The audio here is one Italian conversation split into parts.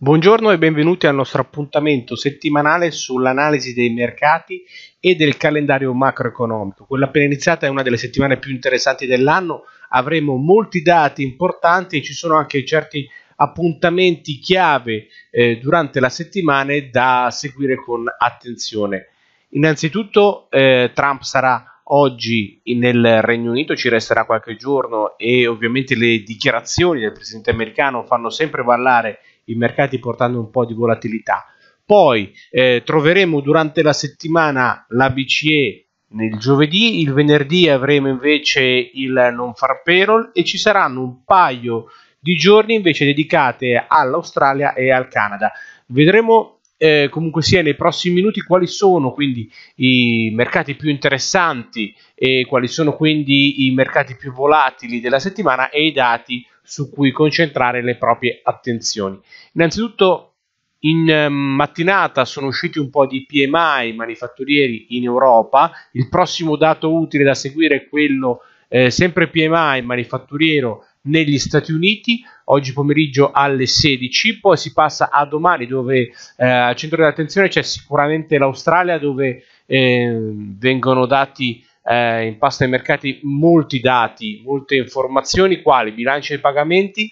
Buongiorno e benvenuti al nostro appuntamento settimanale sull'analisi dei mercati e del calendario macroeconomico. Quella appena iniziata è una delle settimane più interessanti dell'anno, avremo molti dati importanti e ci sono anche certi appuntamenti chiave eh, durante la settimana da seguire con attenzione. Innanzitutto eh, Trump sarà oggi nel Regno Unito, ci resterà qualche giorno e ovviamente le dichiarazioni del presidente americano fanno sempre ballare parlare i mercati portando un po' di volatilità. Poi eh, troveremo durante la settimana la BCE nel giovedì, il venerdì avremo invece il non far payroll e ci saranno un paio di giorni invece dedicate all'Australia e al Canada. Vedremo eh, comunque sia nei prossimi minuti quali sono quindi i mercati più interessanti e quali sono quindi i mercati più volatili della settimana e i dati su cui concentrare le proprie attenzioni. Innanzitutto in ehm, mattinata sono usciti un po' di PMI manifatturieri in Europa, il prossimo dato utile da seguire è quello eh, sempre PMI manifatturiero negli Stati Uniti, oggi pomeriggio alle 16, poi si passa a domani dove eh, al centro dell'attenzione c'è sicuramente l'Australia dove eh, vengono dati eh, pasta ai mercati molti dati, molte informazioni, quali bilancio dei pagamenti,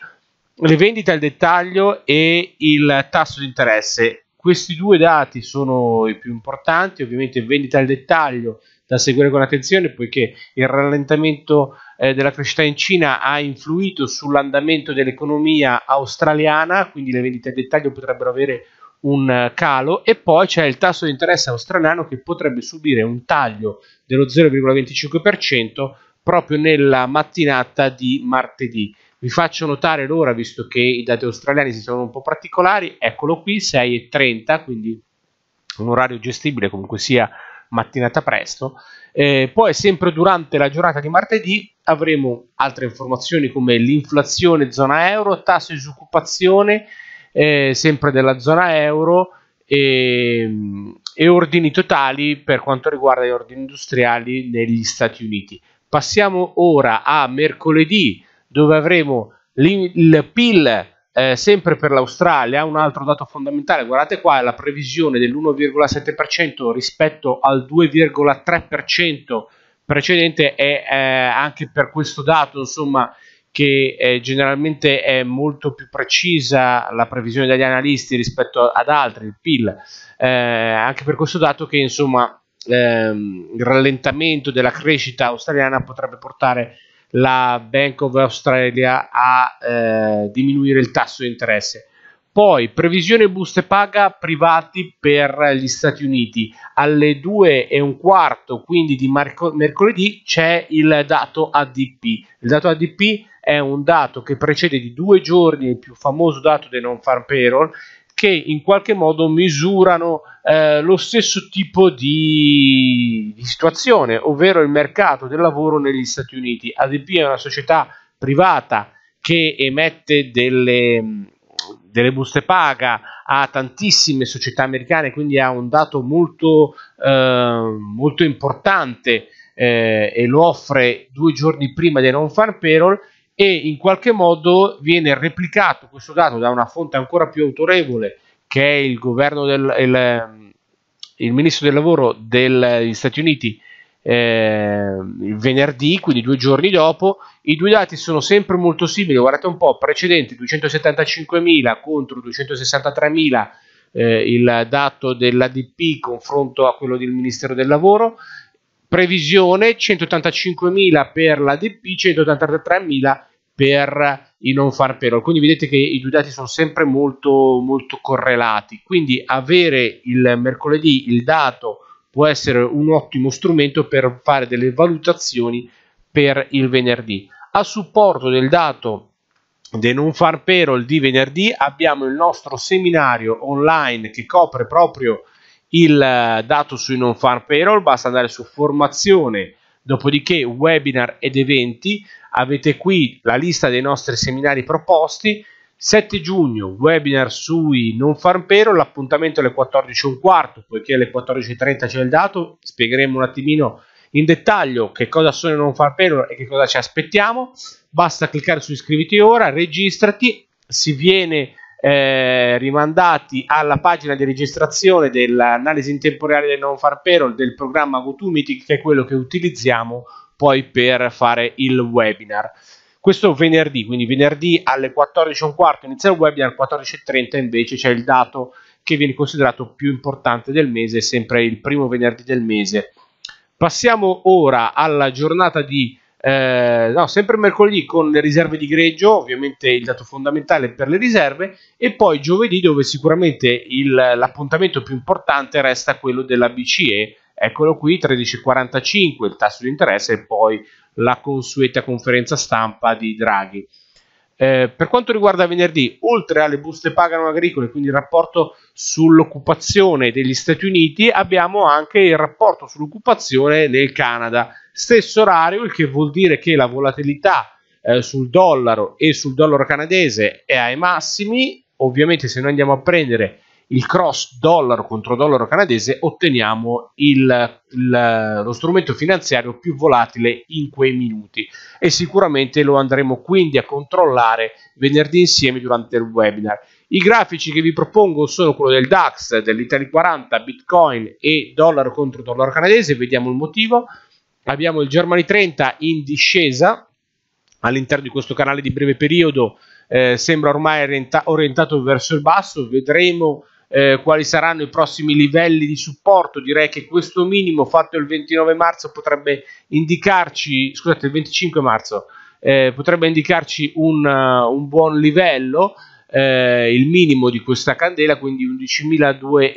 le vendite al dettaglio e il tasso di interesse. Questi due dati sono i più importanti, ovviamente vendita al dettaglio da seguire con attenzione poiché il rallentamento eh, della crescita in Cina ha influito sull'andamento dell'economia australiana, quindi le vendite al dettaglio potrebbero avere un eh, calo e poi c'è il tasso di interesse australiano che potrebbe subire un taglio dello 0,25% proprio nella mattinata di martedì. Vi faccio notare l'ora visto che i dati australiani si sono un po' particolari, eccolo qui 6.30, quindi un orario gestibile comunque sia mattinata presto. Eh, poi sempre durante la giornata di martedì avremo altre informazioni come l'inflazione zona euro, tasso di disoccupazione, eh, sempre della zona euro e, e ordini totali per quanto riguarda gli ordini industriali negli Stati Uniti. Passiamo ora a mercoledì dove avremo il PIL eh, sempre per l'Australia, un altro dato fondamentale, guardate qua, la previsione dell'1,7% rispetto al 2,3% precedente e eh, anche per questo dato, insomma, che eh, generalmente è molto più precisa la previsione degli analisti rispetto ad altri, il PIL, eh, anche per questo dato che insomma ehm, il rallentamento della crescita australiana potrebbe portare la Bank of Australia a eh, diminuire il tasso di interesse. Poi previsione buste paga privati per gli Stati Uniti. Alle 2 e un quarto, quindi di marco, mercoledì, c'è il dato ADP. Il dato ADP è un dato che precede di due giorni il più famoso dato dei non farm payroll che in qualche modo misurano eh, lo stesso tipo di, di situazione, ovvero il mercato del lavoro negli Stati Uniti. ADP è una società privata che emette delle delle buste paga, a tantissime società americane, quindi ha un dato molto, eh, molto importante eh, e lo offre due giorni prima dei non farm payroll e in qualche modo viene replicato questo dato da una fonte ancora più autorevole che è il governo del il, ehm, il ministro del lavoro degli eh, Stati Uniti eh, il venerdì, quindi due giorni dopo. I due dati sono sempre molto simili, guardate un po', precedenti 275.000 contro 263.000 eh, il dato dell'ADP confronto a quello del Ministero del Lavoro. Previsione 185.000 per l'ADP, 183.000 per i non far payroll. Quindi vedete che i due dati sono sempre molto, molto correlati. Quindi avere il mercoledì il dato può essere un ottimo strumento per fare delle valutazioni per il venerdì. A supporto del dato De non far payroll di venerdì abbiamo il nostro seminario online che copre proprio il eh, dato sui non far payroll, basta andare su formazione, dopodiché webinar ed eventi, avete qui la lista dei nostri seminari proposti, 7 giugno, webinar sui non farm farmpero, l'appuntamento alle 14.15, poiché alle 14.30 c'è il dato, spiegheremo un attimino in dettaglio che cosa sono i non farm farmpero e che cosa ci aspettiamo, basta cliccare su iscriviti ora, registrati, si viene eh, rimandati alla pagina di registrazione dell'analisi in tempo reale del non farmpero del programma GoToMeeting che è quello che utilizziamo poi per fare il webinar questo venerdì, quindi venerdì alle 14.15 inizia il webinar, alle 14.30 invece c'è il dato che viene considerato più importante del mese, sempre il primo venerdì del mese. Passiamo ora alla giornata di... Eh, no, sempre mercoledì con le riserve di greggio, ovviamente il dato fondamentale per le riserve, e poi giovedì dove sicuramente l'appuntamento più importante resta quello della BCE Eccolo qui, 13,45 il tasso di interesse e poi la consueta conferenza stampa di Draghi. Eh, per quanto riguarda venerdì, oltre alle buste pagano agricole, quindi il rapporto sull'occupazione degli Stati Uniti, abbiamo anche il rapporto sull'occupazione nel Canada. Stesso orario, il che vuol dire che la volatilità eh, sul dollaro e sul dollaro canadese è ai massimi. Ovviamente se noi andiamo a prendere il cross dollaro contro dollaro canadese otteniamo il, il, lo strumento finanziario più volatile in quei minuti e sicuramente lo andremo quindi a controllare venerdì insieme durante il webinar. I grafici che vi propongo sono quello del DAX, dell'Italy 40, Bitcoin e dollaro contro dollaro canadese, vediamo il motivo. Abbiamo il Germany 30 in discesa all'interno di questo canale di breve periodo, eh, sembra ormai orientato verso il basso, vedremo eh, quali saranno i prossimi livelli di supporto. Direi che questo minimo fatto il 29 marzo potrebbe indicarci, scusate, il 25 marzo eh, potrebbe indicarci un, uh, un buon livello, eh, il minimo di questa candela, quindi 11.270.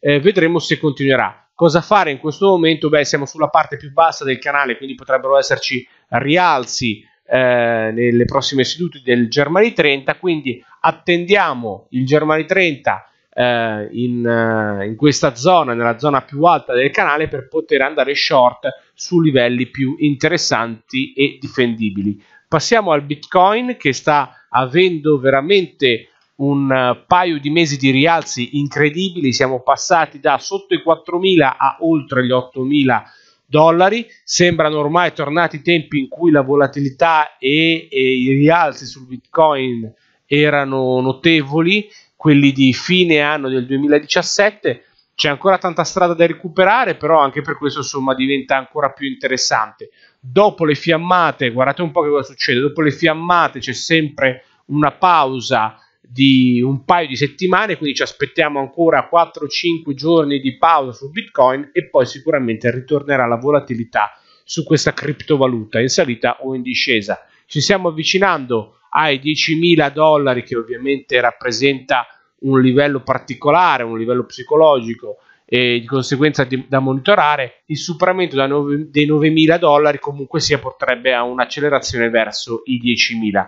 Eh, vedremo se continuerà. Cosa fare in questo momento? Beh, siamo sulla parte più bassa del canale, quindi potrebbero esserci rialzi eh, nelle prossime sedute del Germany 30, quindi attendiamo il Germani 30 eh, in, eh, in, questa zona, nella zona più alta del canale per poter andare short su livelli più interessanti e difendibili. Passiamo al Bitcoin che sta avendo veramente un eh, paio di mesi di rialzi incredibili, siamo passati da sotto i 4.000 a oltre gli 8.000 dollari, sembrano ormai tornati i tempi in cui la volatilità e, e i rialzi sul Bitcoin erano notevoli, quelli di fine anno del 2017 c'è ancora tanta strada da recuperare, però anche per questo insomma diventa ancora più interessante. Dopo le fiammate, guardate un po' che cosa succede, dopo le fiammate c'è sempre una pausa di un paio di settimane, quindi ci aspettiamo ancora 4-5 giorni di pausa su Bitcoin e poi sicuramente ritornerà la volatilità su questa criptovaluta in salita o in discesa. Ci stiamo avvicinando ai 10.000 dollari che ovviamente rappresenta un livello particolare, un livello psicologico e di conseguenza di, da monitorare, il superamento 9, dei 9.000 dollari comunque sia porterebbe a un'accelerazione verso i 10.000.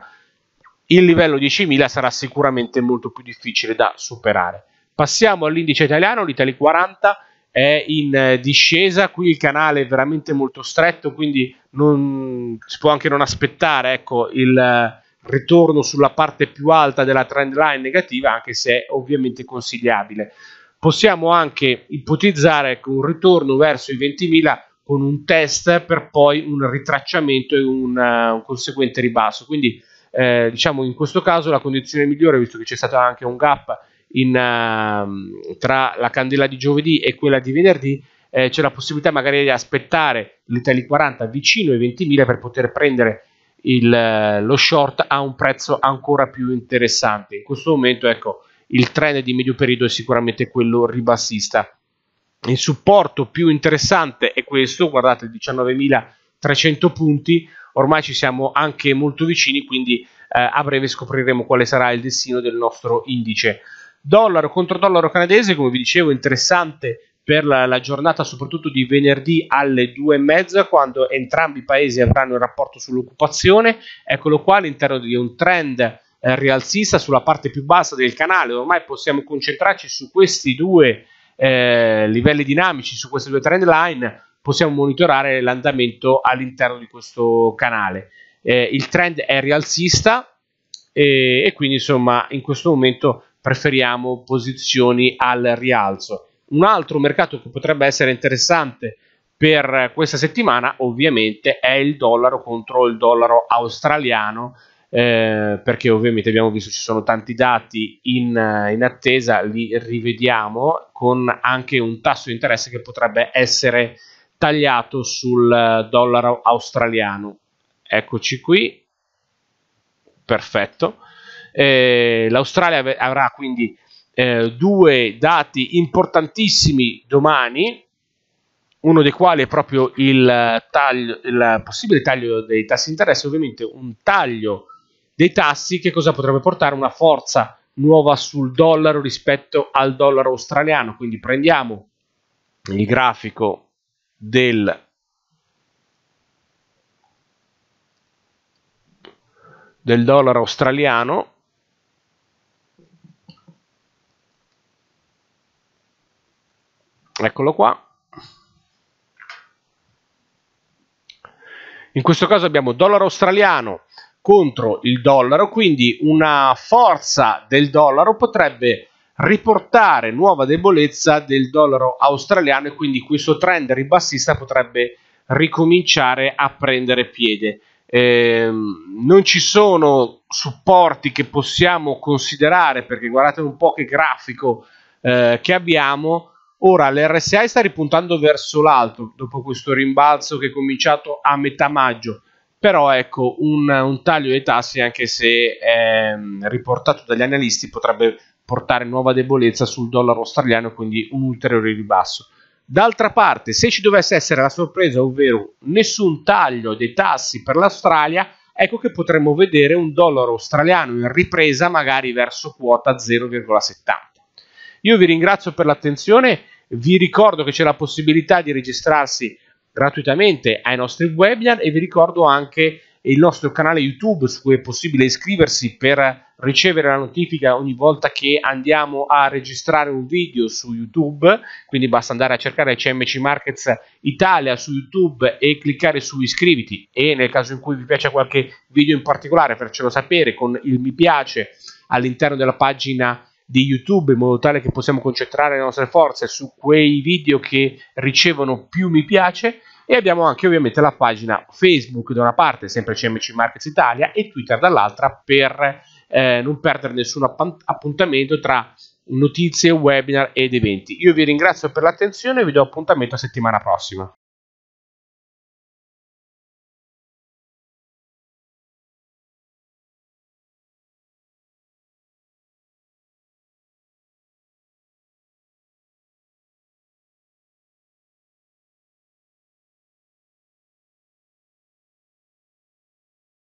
Il livello 10.000 sarà sicuramente molto più difficile da superare. Passiamo all'indice italiano, l'Italy 40 è in discesa, qui il canale è veramente molto stretto, quindi non, si può anche non aspettare ecco, il, ritorno sulla parte più alta della trend line negativa, anche se è ovviamente consigliabile. Possiamo anche ipotizzare ecco, un ritorno verso i 20.000 con un test per poi un ritracciamento e un, uh, un conseguente ribasso. Quindi, eh, diciamo, in questo caso la condizione migliore, visto che c'è stato anche un gap in, uh, tra la candela di giovedì e quella di venerdì, eh, c'è la possibilità magari di aspettare l'Italy 40 vicino ai 20.000 per poter prendere il, eh, lo short ha un prezzo ancora più interessante. In questo momento, ecco, il trend di medio periodo è sicuramente quello ribassista. Il supporto più interessante è questo, guardate, 19.300 punti, ormai ci siamo anche molto vicini, quindi eh, a breve scopriremo quale sarà il destino del nostro indice. Dollaro contro dollaro canadese, come vi dicevo, interessante per la, la, giornata soprattutto di venerdì alle due e mezza quando entrambi i paesi avranno il rapporto sull'occupazione eccolo qua all'interno di un trend eh, rialzista sulla parte più bassa del canale ormai possiamo concentrarci su questi due eh, livelli dinamici su queste due trend line possiamo monitorare l'andamento all'interno di questo canale eh, il trend è rialzista e, e quindi insomma in questo momento preferiamo posizioni al rialzo un altro mercato che potrebbe essere interessante per questa settimana ovviamente è il dollaro contro il dollaro australiano eh, perché ovviamente abbiamo visto ci sono tanti dati in, eh, in, attesa, li rivediamo con anche un tasso di interesse che potrebbe essere tagliato sul eh, dollaro australiano. Eccoci qui, perfetto. Eh, L'Australia avrà quindi eh, due dati importantissimi domani, uno dei quali è proprio il, taglio, il possibile taglio dei tassi di interesse, ovviamente un taglio dei tassi che cosa potrebbe portare? Una forza nuova sul dollaro rispetto al dollaro australiano, quindi prendiamo il grafico del del dollaro australiano eccolo qua in questo caso abbiamo dollaro australiano contro il dollaro quindi una forza del dollaro potrebbe riportare nuova debolezza del dollaro australiano e quindi questo trend ribassista potrebbe ricominciare a prendere piede eh, non ci sono supporti che possiamo considerare perché guardate un po' che grafico eh, che abbiamo Ora l'RSI sta ripuntando verso l'alto dopo questo rimbalzo che è cominciato a metà maggio, però ecco un, un taglio dei tassi anche se ehm, riportato dagli analisti potrebbe portare nuova debolezza sul dollaro australiano, quindi un ulteriore ribasso. D'altra parte, se ci dovesse essere la sorpresa, ovvero nessun taglio dei tassi per l'Australia, ecco che potremmo vedere un dollaro australiano in ripresa magari verso quota 0,70. Io vi ringrazio per l'attenzione, vi ricordo che c'è la possibilità di registrarsi gratuitamente ai nostri webinar e vi ricordo anche il nostro canale YouTube su cui è possibile iscriversi per ricevere la notifica ogni volta che andiamo a registrare un video su YouTube, quindi basta andare a cercare CMC Markets Italia su YouTube e cliccare su iscriviti e nel caso in cui vi piace qualche video in particolare farcelo sapere con il mi piace all'interno della pagina di YouTube in modo tale che possiamo concentrare le nostre forze su quei video che ricevono più mi piace e abbiamo anche ovviamente la pagina Facebook da una parte, sempre CMC Markets Italia e Twitter dall'altra per eh, non perdere nessun appuntamento tra notizie, webinar ed eventi. Io vi ringrazio per l'attenzione e vi do appuntamento a settimana prossima.